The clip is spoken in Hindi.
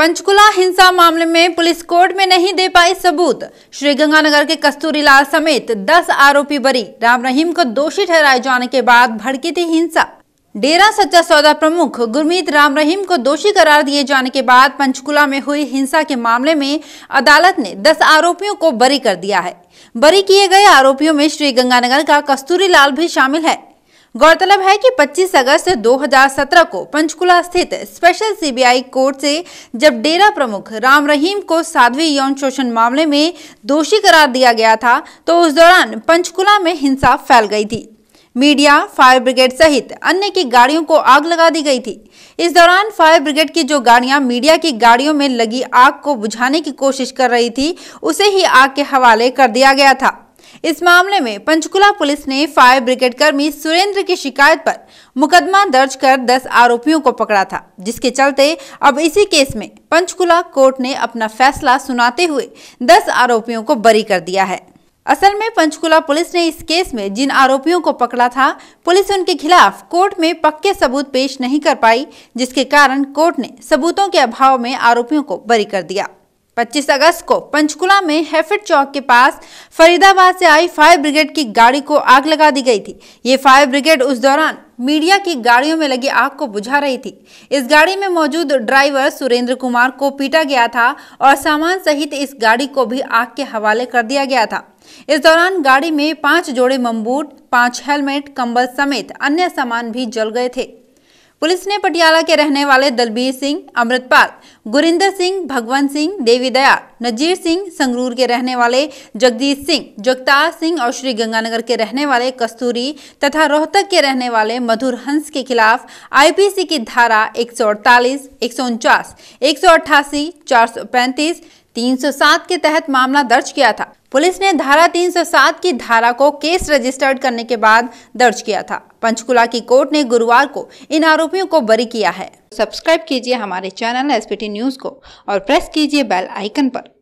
पंचकुला हिंसा मामले में पुलिस कोर्ट में नहीं दे पाई सबूत श्रीगंगानगर के कस्तूरीलाल समेत 10 आरोपी बरी राम रहीम को दोषी ठहराए जाने के बाद भड़की थी हिंसा डेरा सच्चा सौदा प्रमुख गुरमीत राम रहीम को दोषी करार दिए जाने के बाद पंचकुला में हुई हिंसा के मामले में अदालत ने 10 आरोपियों को बरी कर दिया है बरी किए गए आरोपियों में श्रीगंगानगर का लाल भी शामिल है गौरतलब है कि 25 अगस्त 2017 को पंचकुला स्थित स्पेशल सीबीआई कोर्ट से जब डेरा प्रमुख राम रहीम को साध्वी यौन शोषण मामले में दोषी करार दिया गया था तो उस दौरान पंचकुला में हिंसा फैल गई थी मीडिया फायर ब्रिगेड सहित अन्य की गाड़ियों को आग लगा दी गई थी इस दौरान फायर ब्रिगेड की जो गाड़ियां मीडिया की गाड़ियों में लगी आग को बुझाने की कोशिश कर रही थी उसे ही आग के हवाले कर दिया गया था इस मामले में पंचकुला पुलिस ने फायर ब्रिगेड कर्मी सुरेंद्र की शिकायत पर मुकदमा दर्ज कर 10 आरोपियों को पकड़ा था जिसके चलते अब इसी केस में पंचकुला कोर्ट ने अपना फैसला सुनाते हुए 10 आरोपियों को बरी कर दिया है असल में पंचकुला पुलिस ने इस केस में जिन आरोपियों को पकड़ा था पुलिस उनके खिलाफ कोर्ट में पक्के सबूत पेश नहीं कर पाई जिसके कारण कोर्ट ने सबूतों के अभाव में आरोपियों को बरी कर दिया 25 अगस्त को पंचकुला में हैफिट चौक के पास फरीदाबाद से आई फायर ब्रिगेड की गाड़ी को आग लगा दी गई थी ये फायर ब्रिगेड उस दौरान मीडिया की गाड़ियों में लगी आग को बुझा रही थी इस गाड़ी में मौजूद ड्राइवर सुरेंद्र कुमार को पीटा गया था और सामान सहित इस गाड़ी को भी आग के हवाले कर दिया गया था इस दौरान गाड़ी में पांच जोड़े मम्बूट पांच हेलमेट कंबल समेत अन्य सामान भी जल गए थे पुलिस ने पटियाला के रहने वाले दलबीर सिंह अमृतपाल गुरिंदर सिंह भगवंत सिंह देवी नजीर सिंह संगरूर के रहने वाले जगदीश सिंह जगतार सिंह और श्री गंगानगर के रहने वाले कस्तूरी तथा रोहतक के रहने वाले मधुर हंस के खिलाफ आईपीसी की धारा एक सौ अड़तालीस एक सौ उनचास एक सौ अट्ठासी चार सौ पैंतीस 307 के तहत मामला दर्ज किया था पुलिस ने धारा 307 की धारा को केस रजिस्टर्ड करने के बाद दर्ज किया था पंचकुला की कोर्ट ने गुरुवार को इन आरोपियों को बरी किया है सब्सक्राइब कीजिए हमारे चैनल एस न्यूज को और प्रेस कीजिए बेल आइकन आरोप